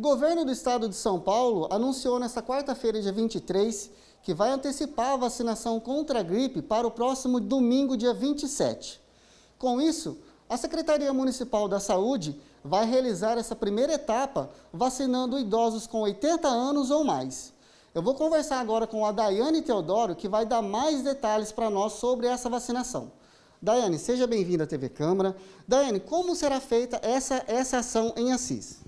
O governo do estado de São Paulo anunciou nesta quarta-feira, dia 23, que vai antecipar a vacinação contra a gripe para o próximo domingo, dia 27. Com isso, a Secretaria Municipal da Saúde vai realizar essa primeira etapa vacinando idosos com 80 anos ou mais. Eu vou conversar agora com a Daiane Teodoro, que vai dar mais detalhes para nós sobre essa vacinação. Daiane, seja bem-vinda à TV Câmara. Daiane, como será feita essa, essa ação em Assis?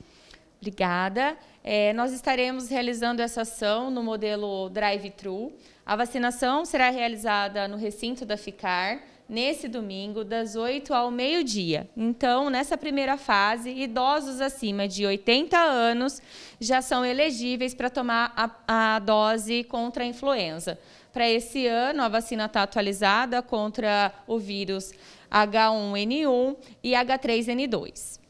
Obrigada. É, nós estaremos realizando essa ação no modelo drive-thru. A vacinação será realizada no recinto da FICAR nesse domingo, das 8 ao meio-dia. Então, nessa primeira fase, idosos acima de 80 anos já são elegíveis para tomar a, a dose contra a influenza. Para esse ano, a vacina está atualizada contra o vírus H1N1 e H3N2.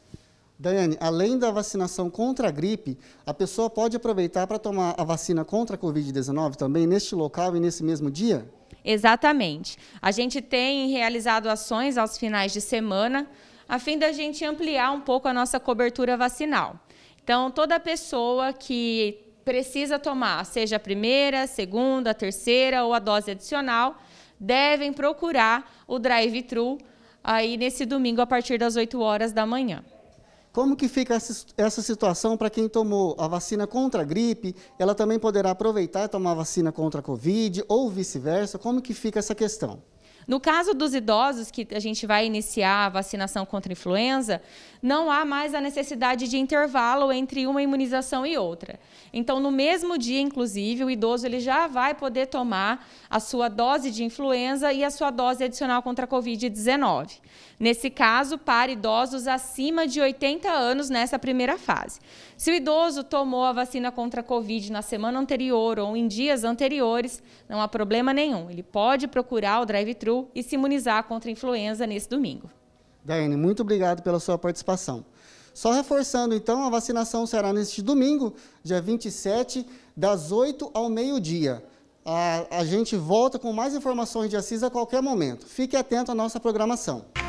Daiane, além da vacinação contra a gripe, a pessoa pode aproveitar para tomar a vacina contra a Covid-19 também neste local e nesse mesmo dia? Exatamente. A gente tem realizado ações aos finais de semana a fim da gente ampliar um pouco a nossa cobertura vacinal. Então, toda pessoa que precisa tomar, seja a primeira, a segunda, a terceira ou a dose adicional, devem procurar o drive-thru aí nesse domingo a partir das 8 horas da manhã. Como que fica essa situação para quem tomou a vacina contra a gripe? Ela também poderá aproveitar e tomar a vacina contra a Covid ou vice-versa? Como que fica essa questão? No caso dos idosos, que a gente vai iniciar a vacinação contra a influenza, não há mais a necessidade de intervalo entre uma imunização e outra. Então, no mesmo dia, inclusive, o idoso ele já vai poder tomar a sua dose de influenza e a sua dose adicional contra a Covid-19. Nesse caso, para idosos acima de 80 anos nessa primeira fase. Se o idoso tomou a vacina contra a Covid na semana anterior ou em dias anteriores, não há problema nenhum. Ele pode procurar o drive-thru e se imunizar contra a influenza nesse domingo. Daiane, muito obrigado pela sua participação. Só reforçando, então, a vacinação será neste domingo, dia 27, das 8 ao meio-dia. A, a gente volta com mais informações de Assis a qualquer momento. Fique atento à nossa programação.